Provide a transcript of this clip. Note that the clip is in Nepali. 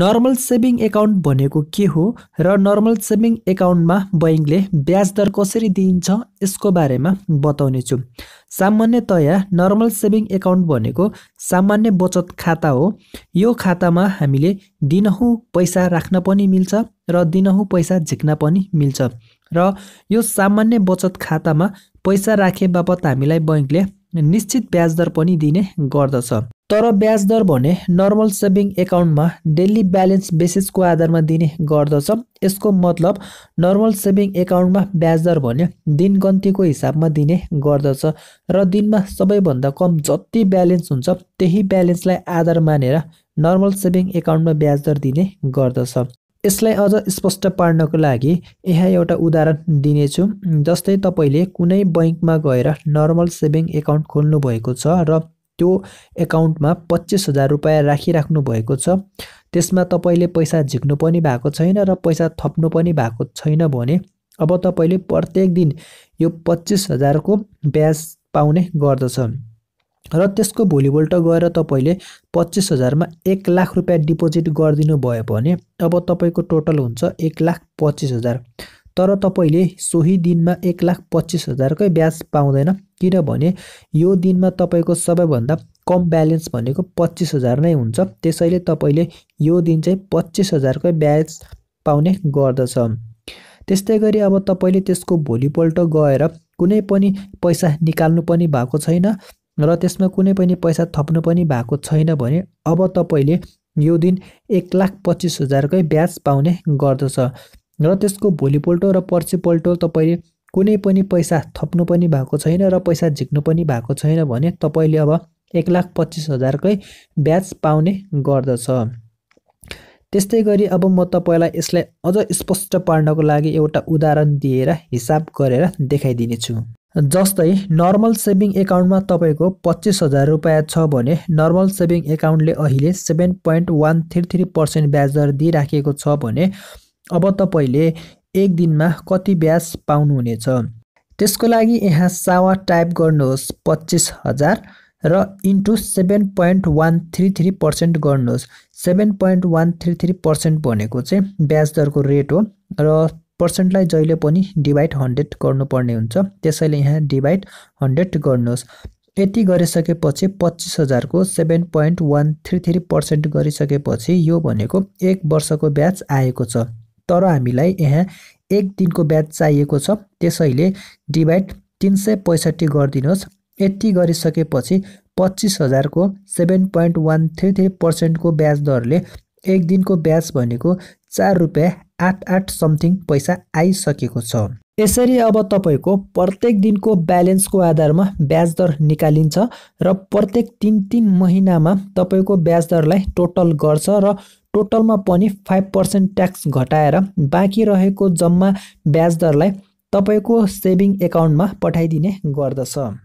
नर्मल सेभिङ एकाउन्ट भनेको के हो र नर्मल सेभिङ एकाउन्टमा बैङ्कले ब्याज दर कसरी दिइन्छ यसको बारेमा बताउनेछु सामान्यतया नर्मल सेभिङ एकाउन्ट भनेको सामान्य बचत खाता हो यो खातामा हामीले दिनहुँ पैसा राख्न पनि मिल्छ र दिनहुँ पैसा झिक्न पनि मिल्छ र यो सामान्य बचत खातामा पैसा राखे बापत हामीलाई बैङ्कले निश्चित ब्याज दर पनि दिने गर्दछ तर ब्याज दर भने नर्मल सेभिङ एकाउन्टमा डेली ब्यालेन्स बेसिसको आधारमा दिने गर्दछ यसको मतलब नर्मल सेभिङ एकाउन्टमा ब्याज दर भने दिन गन्तीको हिसाबमा दिने गर्दछ र दिनमा सबैभन्दा कम जति ब्यालेन्स हुन्छ त्यही ब्यालेन्सलाई आधार मानेर नर्मल सेभिङ एकाउन्टमा ब्याज दर दिने गर्दछ यसलाई अझ स्पष्ट पार्नको लागि यहाँ एउटा उदाहरण दिनेछु जस्तै तपाईँले कुनै बैङ्कमा गएर नर्मल सेभिङ एकाउन्ट खोल्नुभएको छ र त्यो एकाउन्टमा पच्चिस हजार रुपियाँ राखिराख्नु भएको छ त्यसमा तपाईँले पैसा झिक्नु पनि भएको छैन र पैसा थप्नु पनि भएको छैन भने अब तपाईँले प्रत्येक दिन यो पच्चिस हजारको ब्याज पाउने गर्दछ र त्यसको भोलिपल्ट गएर तपाईँले पच्चिस हजारमा एक लाख रुपियाँ डिपोजिट गरिदिनु भयो भने अब तपाईँको टोटल हुन्छ एक लाख पच्चिस हजार तर तपाईँले सोही दिनमा एक लाख पच्चिस हजारकै ब्याज पाउँदैन किनभने यो दिनमा तपाईँको सबैभन्दा कम ब्यालेन्स भनेको पच्चिस हजार नै हुन्छ त्यसैले तपाईँले यो दिन चाहिँ पच्चिस हजारकै ब्याज पाउने गर्दछ त्यस्तै गरी अब तपाईँले त्यसको भोलिपल्ट गएर कुनै पनि पैसा निकाल्नु पनि भएको छैन र त्यसमा कुनै पनि पैसा थप्नु पनि भएको छैन भने अब तपाईँले यो दिन एक लाख पच्चिस हजारकै ब्याज पाउने गर्दछ र त्यसको भोलिपल्ट र पर्सिपल्ट तपाईँले कुनै पनि पैसा थप्नु पनि भएको छैन र पैसा झिक्नु पनि भएको छैन भने तपाईँले अब एक लाख पच्चिस हजारकै ब्याज पाउने गर्दछ त्यस्तै गरी अब म तपाईँलाई यसलाई अझ स्पष्ट पार्नको लागि एउटा उदाहरण दिएर हिसाब गरेर देखाइदिनेछु जस्तै नर्मल सेभिङ एकाउन्टमा तपाईँको पच्चिस हजार रुपियाँ छ भने नर्मल सेभिङ एकाउन्टले अहिले seven point one three three percent ब्याज दर दिइराखेको छ भने अब तपाईँले एक दिनमा कति ब्याज पाउनुहुनेछ त्यसको लागि यहाँ सावा टाइप गर्नुहोस् पच्चिस हजार र into seven point one three three percent गर्नुहोस् seven point one three three percent भनेको चाहिँ ब्याज दरको रेट हो र पर्सेन्टलाई जहिले पनि डिभाइड हन्ड्रेड गर्नुपर्ने हुन्छ त्यसैले यहाँ डिभाइड हन्ड्रेड गर्नुहोस् यति गरिसकेपछि पच्चिस हजारको seven point one three three percent गरिसकेपछि यो भनेको एक वर्षको ब्याज आएको छ तर हामीलाई यहाँ एक दिनको ब्याज चाहिएको छ त्यसैले डिभाइड तिन सय पैँसठी गरिदिनुहोस् यति गरिसकेपछि पच्चिस हजारको seven point one three three पर्सेन्टको ब्याज दरले एक दिनको ब्याज भनेको चार रुपियाँ आठ आठ समथिङ पैसा आइसकेको छ यसरी अब तपाईँको प्रत्येक दिनको ब्यालेन्सको आधारमा ब्याज दर निकालिन्छ र प्रत्येक तिन तिन महिनामा तपाईँको ब्याज दरलाई टोटल गर्छ र टोटलमा पनि फाइभ पर्सेन्ट ट्याक्स घटाएर बाँकी रहेको जम्मा ब्याज दरलाई तपाईँको सेभिङ एकाउन्टमा पठाइदिने गर्दछ